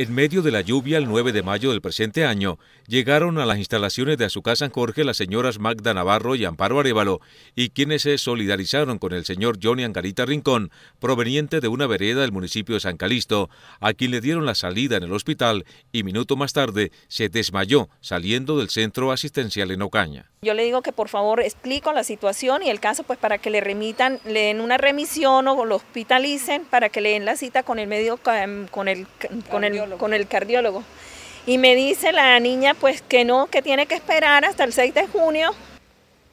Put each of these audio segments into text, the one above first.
En medio de la lluvia, el 9 de mayo del presente año, llegaron a las instalaciones de Azucar San Jorge las señoras Magda Navarro y Amparo Arevalo, y quienes se solidarizaron con el señor Johnny Angarita Rincón, proveniente de una vereda del municipio de San Calisto, a quien le dieron la salida en el hospital y minuto más tarde se desmayó saliendo del centro asistencial en Ocaña. Yo le digo que por favor explico la situación y el caso pues para que le remitan, le den una remisión o lo hospitalicen para que le den la cita con el medio, con el, con el con el cardiólogo. Y me dice la niña pues que no, que tiene que esperar hasta el 6 de junio.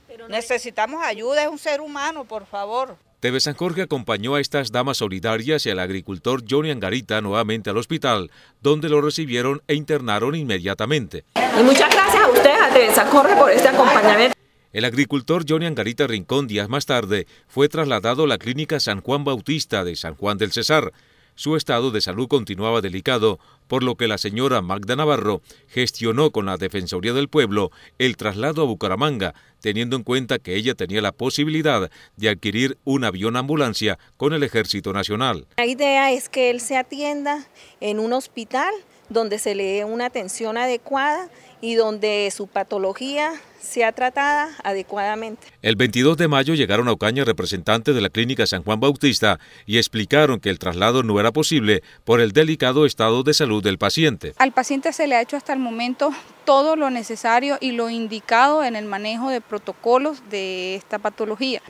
Pero Necesitamos ayuda, es un ser humano, por favor. TV San Jorge acompañó a estas damas solidarias y al agricultor Johnny Angarita nuevamente al hospital, donde lo recibieron e internaron inmediatamente. muchas gracias a ustedes, a TV San Jorge, por este acompañamiento. El agricultor Johnny Angarita Rincón días más tarde fue trasladado a la clínica San Juan Bautista de San Juan del Cesar, su estado de salud continuaba delicado, por lo que la señora Magda Navarro gestionó con la Defensoría del Pueblo el traslado a Bucaramanga, teniendo en cuenta que ella tenía la posibilidad de adquirir un avión ambulancia con el Ejército Nacional. La idea es que él se atienda en un hospital donde se le dé una atención adecuada y donde su patología sea tratada adecuadamente. El 22 de mayo llegaron a Ocaña representantes de la Clínica San Juan Bautista y explicaron que el traslado no era posible por el delicado estado de salud del paciente. Al paciente se le ha hecho hasta el momento todo lo necesario y lo indicado en el manejo de protocolos de esta patología.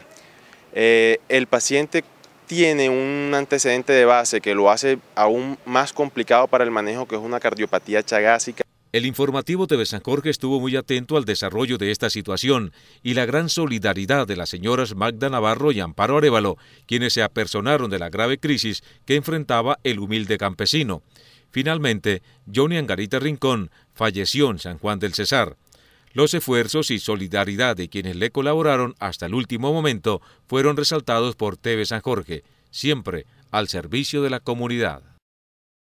Eh, el paciente tiene un antecedente de base que lo hace aún más complicado para el manejo, que es una cardiopatía chagásica. El informativo TV San Jorge estuvo muy atento al desarrollo de esta situación y la gran solidaridad de las señoras Magda Navarro y Amparo Arevalo, quienes se apersonaron de la grave crisis que enfrentaba el humilde campesino. Finalmente, Johnny Angarita Rincón falleció en San Juan del Cesar. Los esfuerzos y solidaridad de quienes le colaboraron hasta el último momento fueron resaltados por TV San Jorge, siempre al servicio de la comunidad.